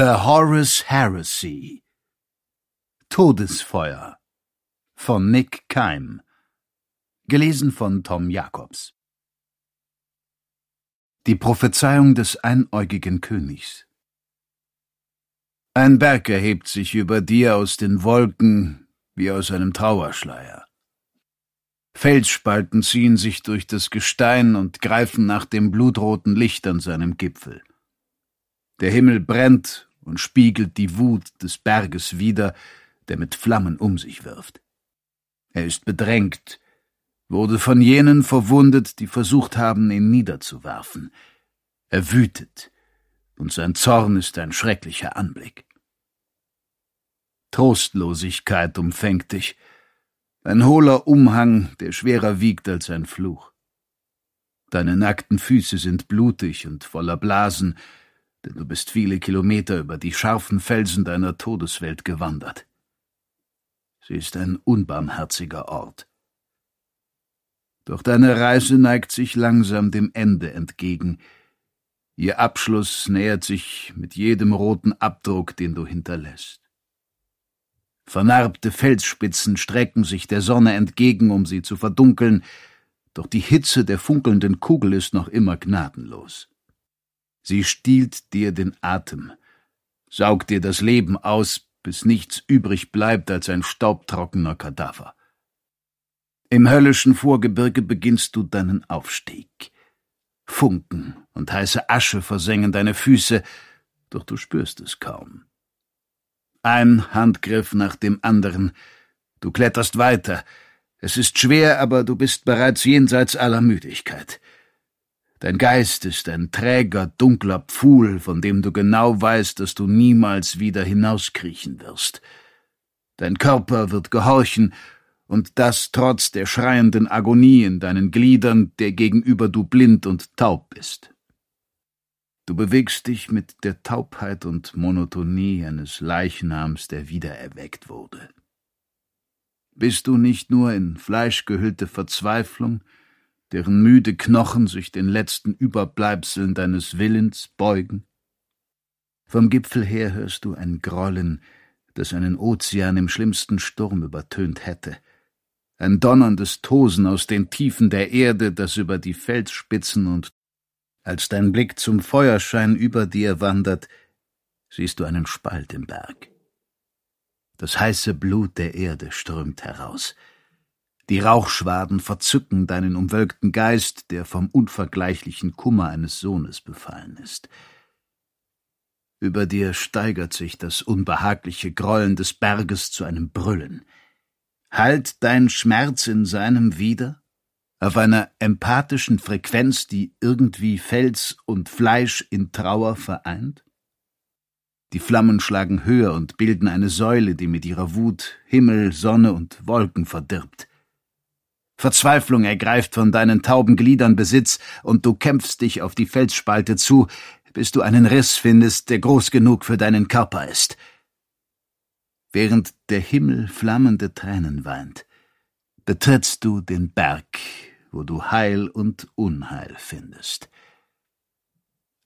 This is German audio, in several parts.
The Horace Heresy Todesfeuer von Nick Keim Gelesen von Tom Jacobs Die Prophezeiung des einäugigen Königs Ein Berg erhebt sich über dir aus den Wolken wie aus einem Trauerschleier. Felsspalten ziehen sich durch das Gestein und greifen nach dem blutroten Licht an seinem Gipfel. Der Himmel brennt und spiegelt die Wut des Berges wider, der mit Flammen um sich wirft. Er ist bedrängt, wurde von jenen verwundet, die versucht haben, ihn niederzuwerfen. Er wütet, und sein Zorn ist ein schrecklicher Anblick. Trostlosigkeit umfängt dich, ein hohler Umhang, der schwerer wiegt als ein Fluch. Deine nackten Füße sind blutig und voller Blasen, denn du bist viele Kilometer über die scharfen Felsen deiner Todeswelt gewandert. Sie ist ein unbarmherziger Ort. Doch deine Reise neigt sich langsam dem Ende entgegen. Ihr Abschluss nähert sich mit jedem roten Abdruck, den du hinterlässt. Vernarbte Felsspitzen strecken sich der Sonne entgegen, um sie zu verdunkeln, doch die Hitze der funkelnden Kugel ist noch immer gnadenlos. Sie stiehlt dir den Atem, saugt dir das Leben aus, bis nichts übrig bleibt als ein staubtrockener Kadaver. Im höllischen Vorgebirge beginnst du deinen Aufstieg. Funken und heiße Asche versengen deine Füße, doch du spürst es kaum. Ein Handgriff nach dem anderen, du kletterst weiter, es ist schwer, aber du bist bereits jenseits aller Müdigkeit. Dein Geist ist ein träger, dunkler Pfuhl, von dem du genau weißt, dass du niemals wieder hinauskriechen wirst. Dein Körper wird gehorchen, und das trotz der schreienden Agonie in deinen Gliedern, der gegenüber du blind und taub bist. Du bewegst dich mit der Taubheit und Monotonie eines Leichnams, der wiedererweckt wurde. Bist du nicht nur in fleischgehüllte Verzweiflung, deren müde Knochen sich den letzten Überbleibseln deines Willens beugen? Vom Gipfel her hörst du ein Grollen, das einen Ozean im schlimmsten Sturm übertönt hätte, ein donnerndes Tosen aus den Tiefen der Erde, das über die Felsspitzen und als dein Blick zum Feuerschein über dir wandert, siehst du einen Spalt im Berg. Das heiße Blut der Erde strömt heraus, die Rauchschwaden verzücken deinen umwölkten Geist, der vom unvergleichlichen Kummer eines Sohnes befallen ist. Über dir steigert sich das unbehagliche Grollen des Berges zu einem Brüllen. Halt dein Schmerz in seinem wieder? Auf einer empathischen Frequenz, die irgendwie Fels und Fleisch in Trauer vereint? Die Flammen schlagen höher und bilden eine Säule, die mit ihrer Wut Himmel, Sonne und Wolken verdirbt. Verzweiflung ergreift von deinen tauben Gliedern Besitz, und du kämpfst dich auf die Felsspalte zu, bis du einen Riss findest, der groß genug für deinen Körper ist. Während der Himmel flammende Tränen weint, betrittst du den Berg, wo du Heil und Unheil findest.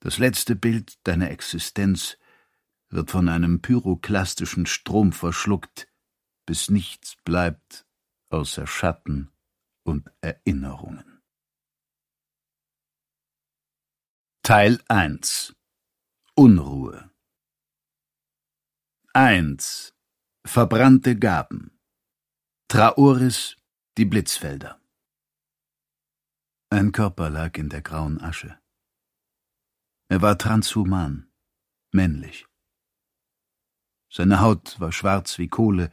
Das letzte Bild deiner Existenz wird von einem pyroklastischen Strom verschluckt, bis nichts bleibt außer Schatten und Erinnerungen. Teil 1 Unruhe 1 Verbrannte Gaben Traoris, die Blitzfelder Ein Körper lag in der grauen Asche. Er war transhuman, männlich. Seine Haut war schwarz wie Kohle,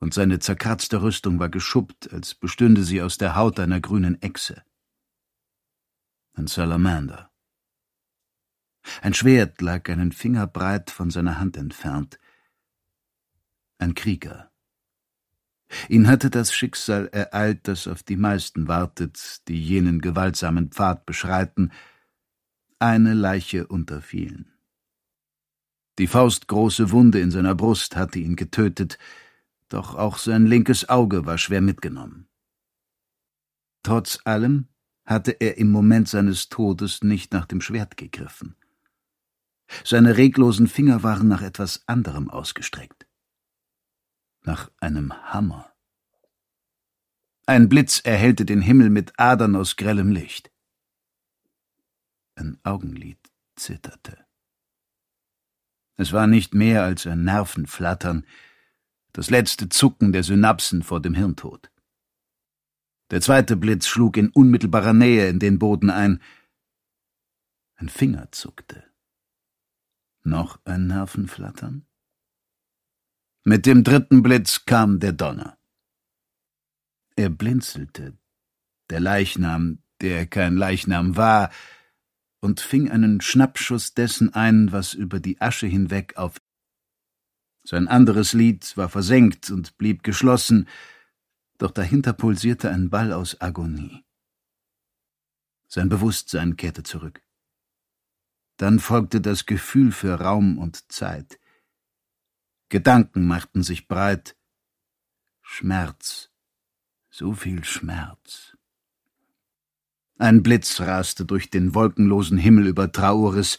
und seine zerkratzte Rüstung war geschuppt, als bestünde sie aus der Haut einer grünen Echse. Ein Salamander. Ein Schwert lag einen Finger breit von seiner Hand entfernt. Ein Krieger. Ihn hatte das Schicksal ereilt, das auf die meisten wartet, die jenen gewaltsamen Pfad beschreiten, eine Leiche unter vielen. Die faustgroße Wunde in seiner Brust hatte ihn getötet, doch auch sein linkes Auge war schwer mitgenommen. Trotz allem hatte er im Moment seines Todes nicht nach dem Schwert gegriffen. Seine reglosen Finger waren nach etwas anderem ausgestreckt. Nach einem Hammer. Ein Blitz erhellte den Himmel mit Adern aus grellem Licht. Ein Augenlid zitterte. Es war nicht mehr als ein Nervenflattern, das letzte Zucken der Synapsen vor dem Hirntod. Der zweite Blitz schlug in unmittelbarer Nähe in den Boden ein. Ein Finger zuckte. Noch ein Nervenflattern? Mit dem dritten Blitz kam der Donner. Er blinzelte, der Leichnam, der kein Leichnam war, und fing einen Schnappschuss dessen ein, was über die Asche hinweg auf sein anderes Lied war versenkt und blieb geschlossen, doch dahinter pulsierte ein Ball aus Agonie. Sein Bewusstsein kehrte zurück. Dann folgte das Gefühl für Raum und Zeit. Gedanken machten sich breit. Schmerz, so viel Schmerz. Ein Blitz raste durch den wolkenlosen Himmel über Trauris.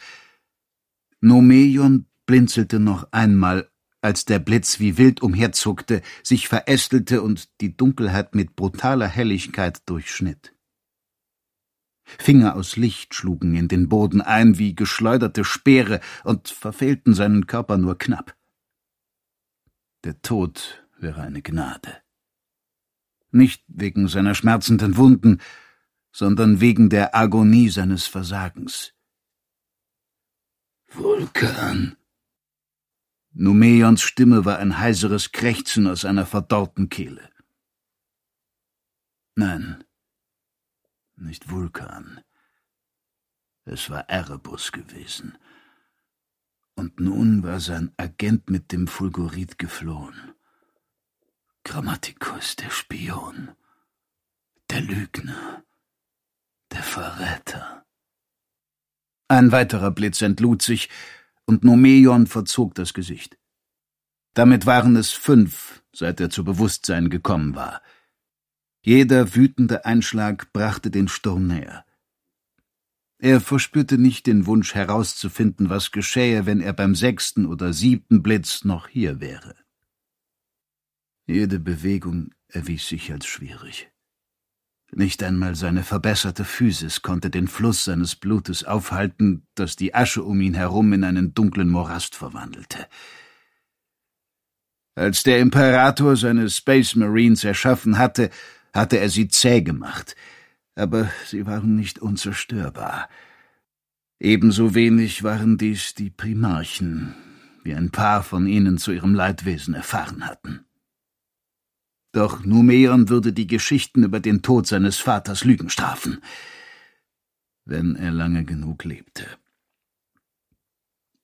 Nomeion blinzelte noch einmal als der Blitz wie wild umherzuckte, sich verästelte und die Dunkelheit mit brutaler Helligkeit durchschnitt. Finger aus Licht schlugen in den Boden ein wie geschleuderte Speere und verfehlten seinen Körper nur knapp. Der Tod wäre eine Gnade. Nicht wegen seiner schmerzenden Wunden, sondern wegen der Agonie seines Versagens. Vulkan, Numeons Stimme war ein heiseres Krächzen aus einer verdorrten Kehle. Nein, nicht Vulkan. Es war Erebus gewesen. Und nun war sein Agent mit dem Fulgurit geflohen. Grammatikus, der Spion, der Lügner, der Verräter. Ein weiterer Blitz entlud sich, und Nomejon verzog das Gesicht. Damit waren es fünf, seit er zu Bewusstsein gekommen war. Jeder wütende Einschlag brachte den Sturm näher. Er verspürte nicht den Wunsch herauszufinden, was geschähe, wenn er beim sechsten oder siebten Blitz noch hier wäre. Jede Bewegung erwies sich als schwierig. Nicht einmal seine verbesserte Physis konnte den Fluss seines Blutes aufhalten, das die Asche um ihn herum in einen dunklen Morast verwandelte. Als der Imperator seine Space Marines erschaffen hatte, hatte er sie zäh gemacht, aber sie waren nicht unzerstörbar. Ebenso wenig waren dies die Primarchen, wie ein paar von ihnen zu ihrem Leidwesen erfahren hatten. Doch Numeon würde die Geschichten über den Tod seines Vaters Lügen strafen, wenn er lange genug lebte.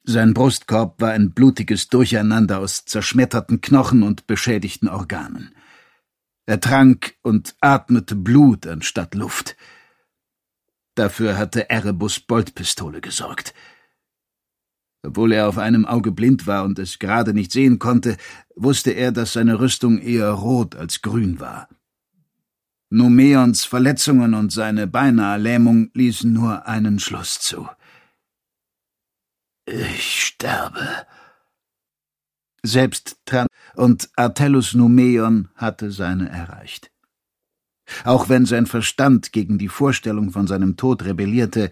Sein Brustkorb war ein blutiges Durcheinander aus zerschmetterten Knochen und beschädigten Organen. Er trank und atmete Blut anstatt Luft. Dafür hatte Erebus Boltpistole gesorgt – obwohl er auf einem Auge blind war und es gerade nicht sehen konnte, wusste er, dass seine Rüstung eher rot als grün war. Numeons Verletzungen und seine beinahe Lähmung ließen nur einen Schluss zu. Ich sterbe. Selbst Tran und Artellus Numeon hatte seine erreicht. Auch wenn sein Verstand gegen die Vorstellung von seinem Tod rebellierte,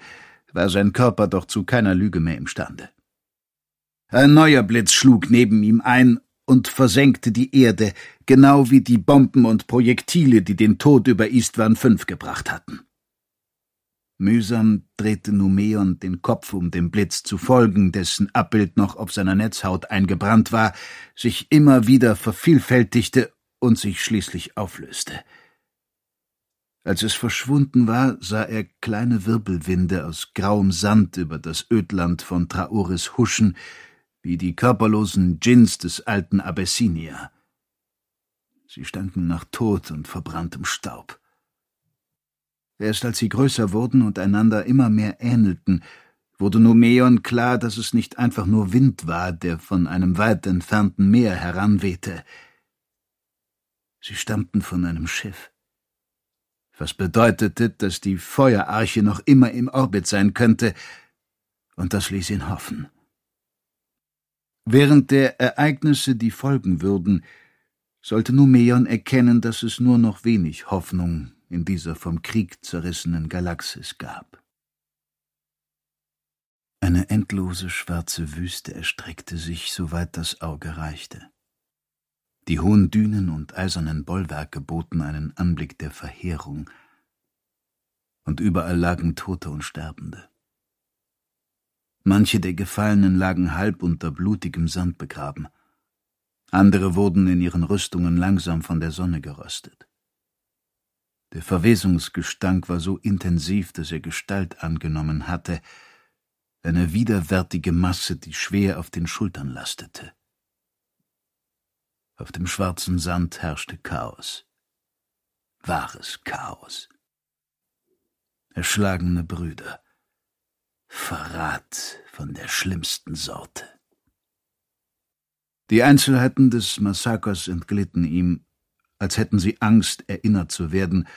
war sein Körper doch zu keiner Lüge mehr imstande. Ein neuer Blitz schlug neben ihm ein und versenkte die Erde, genau wie die Bomben und Projektile, die den Tod über Istvan V gebracht hatten. Mühsam drehte Numeon den Kopf, um dem Blitz zu folgen, dessen Abbild noch auf seiner Netzhaut eingebrannt war, sich immer wieder vervielfältigte und sich schließlich auflöste. Als es verschwunden war, sah er kleine Wirbelwinde aus grauem Sand über das Ödland von Traoris huschen, wie die körperlosen Djinns des alten Abessinia. Sie standen nach Tod und verbranntem Staub. Erst als sie größer wurden und einander immer mehr ähnelten, wurde Numeon klar, dass es nicht einfach nur Wind war, der von einem weit entfernten Meer heranwehte. Sie stammten von einem Schiff. Was bedeutete, dass die Feuerarche noch immer im Orbit sein könnte, und das ließ ihn hoffen. Während der Ereignisse, die folgen würden, sollte Numeon erkennen, dass es nur noch wenig Hoffnung in dieser vom Krieg zerrissenen Galaxis gab. Eine endlose schwarze Wüste erstreckte sich, soweit das Auge reichte. Die hohen Dünen und eisernen Bollwerke boten einen Anblick der Verheerung, und überall lagen Tote und Sterbende. Manche der Gefallenen lagen halb unter blutigem Sand begraben. Andere wurden in ihren Rüstungen langsam von der Sonne geröstet. Der Verwesungsgestank war so intensiv, dass er Gestalt angenommen hatte, eine widerwärtige Masse, die schwer auf den Schultern lastete. Auf dem schwarzen Sand herrschte Chaos. Wahres Chaos. Erschlagene Brüder, Verrat von der schlimmsten Sorte. Die Einzelheiten des Massakers entglitten ihm, als hätten sie Angst, erinnert zu werden,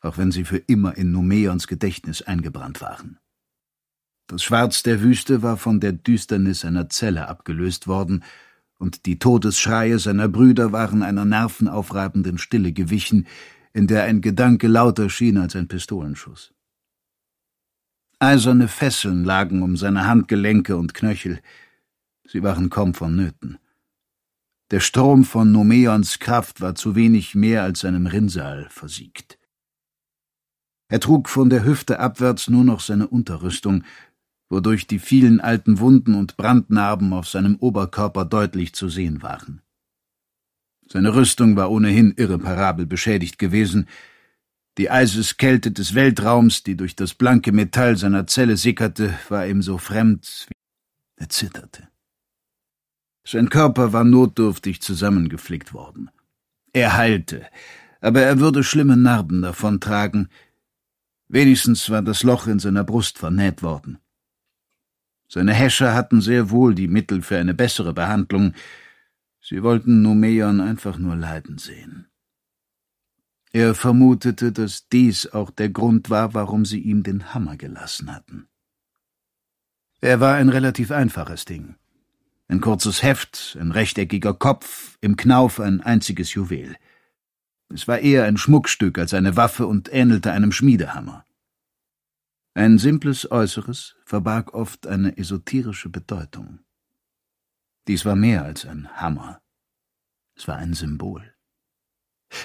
auch wenn sie für immer in Numeons Gedächtnis eingebrannt waren. Das Schwarz der Wüste war von der Düsternis seiner Zelle abgelöst worden, und die Todesschreie seiner Brüder waren einer nervenaufreibenden Stille gewichen, in der ein Gedanke lauter schien als ein Pistolenschuss. Eiserne Fesseln lagen um seine Handgelenke und Knöchel. Sie waren kaum vonnöten. Der Strom von Nomeons Kraft war zu wenig mehr als seinem Rinnsal versiegt. Er trug von der Hüfte abwärts nur noch seine Unterrüstung, wodurch die vielen alten Wunden und Brandnarben auf seinem Oberkörper deutlich zu sehen waren. Seine Rüstung war ohnehin irreparabel beschädigt gewesen, die Eiseskälte des Weltraums, die durch das blanke Metall seiner Zelle sickerte, war ihm so fremd, wie er zitterte. Sein Körper war notdürftig zusammengeflickt worden. Er heilte, aber er würde schlimme Narben davontragen. Wenigstens war das Loch in seiner Brust vernäht worden. Seine Häscher hatten sehr wohl die Mittel für eine bessere Behandlung. Sie wollten Numeon einfach nur leiden sehen. Er vermutete, dass dies auch der Grund war, warum sie ihm den Hammer gelassen hatten. Er war ein relativ einfaches Ding. Ein kurzes Heft, ein rechteckiger Kopf, im Knauf ein einziges Juwel. Es war eher ein Schmuckstück als eine Waffe und ähnelte einem Schmiedehammer. Ein simples Äußeres verbarg oft eine esoterische Bedeutung. Dies war mehr als ein Hammer. Es war ein Symbol.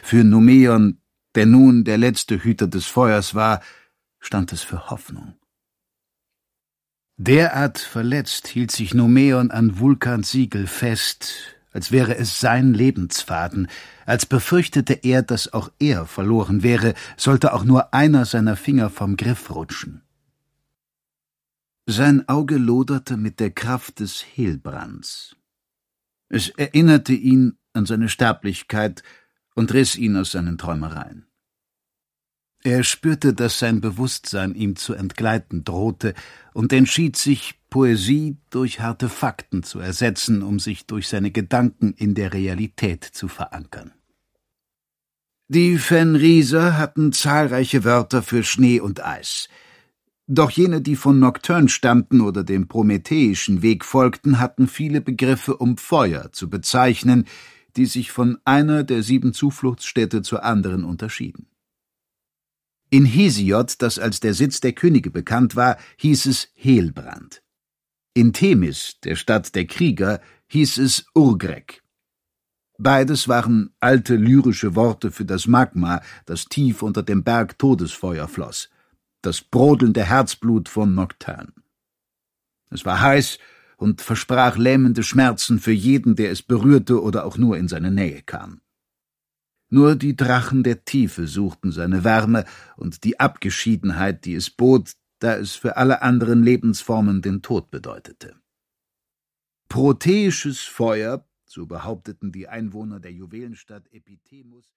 Für Numeon, der nun der letzte Hüter des Feuers war, stand es für Hoffnung. Derart verletzt hielt sich Numeon an Vulkans Siegel fest, als wäre es sein Lebensfaden, als befürchtete er, dass auch er verloren wäre, sollte auch nur einer seiner Finger vom Griff rutschen. Sein Auge loderte mit der Kraft des Hehlbrands. Es erinnerte ihn an seine Sterblichkeit und riss ihn aus seinen Träumereien. Er spürte, dass sein Bewusstsein ihm zu entgleiten drohte und entschied sich, Poesie durch harte Fakten zu ersetzen, um sich durch seine Gedanken in der Realität zu verankern. Die Fenriser hatten zahlreiche Wörter für Schnee und Eis. Doch jene, die von Nocturne stammten oder dem prometheischen Weg folgten, hatten viele Begriffe, um Feuer zu bezeichnen, die sich von einer der sieben Zufluchtsstädte zur anderen unterschieden. In Hesiod, das als der Sitz der Könige bekannt war, hieß es Helbrand. In Themis, der Stadt der Krieger, hieß es Urgrek. Beides waren alte lyrische Worte für das Magma, das tief unter dem Berg Todesfeuer floss, das brodelnde Herzblut von Nocturne. Es war heiß, und versprach lähmende Schmerzen für jeden, der es berührte oder auch nur in seine Nähe kam. Nur die Drachen der Tiefe suchten seine Wärme und die Abgeschiedenheit, die es bot, da es für alle anderen Lebensformen den Tod bedeutete. Proteisches Feuer, so behaupteten die Einwohner der Juwelenstadt Epithemus,